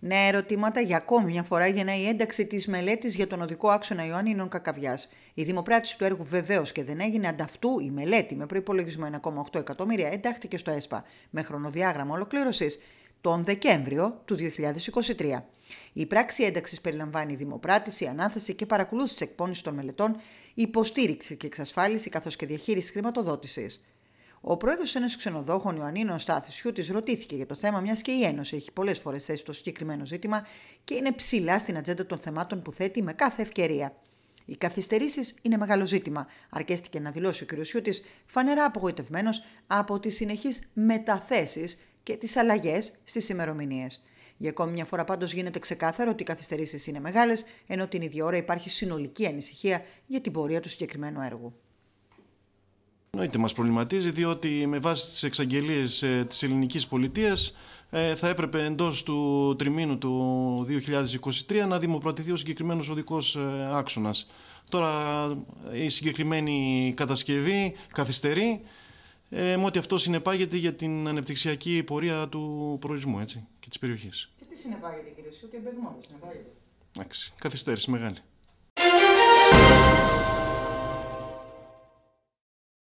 Νέα ερωτήματα για ακόμη μια φορά γεννά η ένταξη της μελέτης για τον οδικό άξονα Ιωάννινων Κακαβιάς. Η δημοπράτηση του έργου βεβαίως και δεν έγινε ανταυτού η μελέτη με προπολογισμό 1,8 εκατομμύρια εντάχθηκε στο ΕΣΠΑ με χρονοδιάγραμμα ολοκλήρωσης τον Δεκέμβριο του 2023. Η πράξη ένταξης περιλαμβάνει δημοπράτηση, ανάθεση και παρακολούθηση εκπόνησης των μελετών, υποστήριξη και εξασφάλιση καθώς και διαχείριση χρηματοδότησης. Ο πρόεδρος ένα Ξενοδόχων, Ιωαννίνο Στάθησιού, της ρωτήθηκε για το θέμα, μιας και η Ένωση έχει πολλές φορές θέσει το συγκεκριμένο ζήτημα και είναι ψηλά στην ατζέντα των θεμάτων που θέτει με κάθε ευκαιρία. Οι καθυστερήσεις είναι μεγάλο ζήτημα, αρκέστηκε να δηλώσει ο κ. Σιούτη, φανερά απογοητευμένος από τις συνεχείς μεταθέσεις και τις αλλαγές στις ημερομηνίες. Για ακόμη μια φορά πάντως γίνεται ξεκάθαρο ότι οι καθυστερήσεις είναι μεγάλες, ενώ την ίδια ώρα υπάρχει συνολική ανησυχία για την πορεία του συγκεκριμένου έργου. Εννοείται, μας προβληματίζει διότι με βάση τις εξαγγελίες ε, της τη ελληνικής πολιτείας ε, θα έπρεπε εντός του τριμήνου του 2023 να δημοπρατηθεί ο συγκεκριμένος οδικός ε, άξονας. άξονα. Τώρα η συγκεκριμένη κατασκευή καθυστερεί με ό,τι αυτό συνεπάγεται για την ανεπτυξιακή πορεία του προορισμού έτσι, και της περιοχής. Και τι συνεπάγεται, κύριε Σιού, και δεν συνεπάγεται. Εντάξει, καθυστέρηση μεγάλη.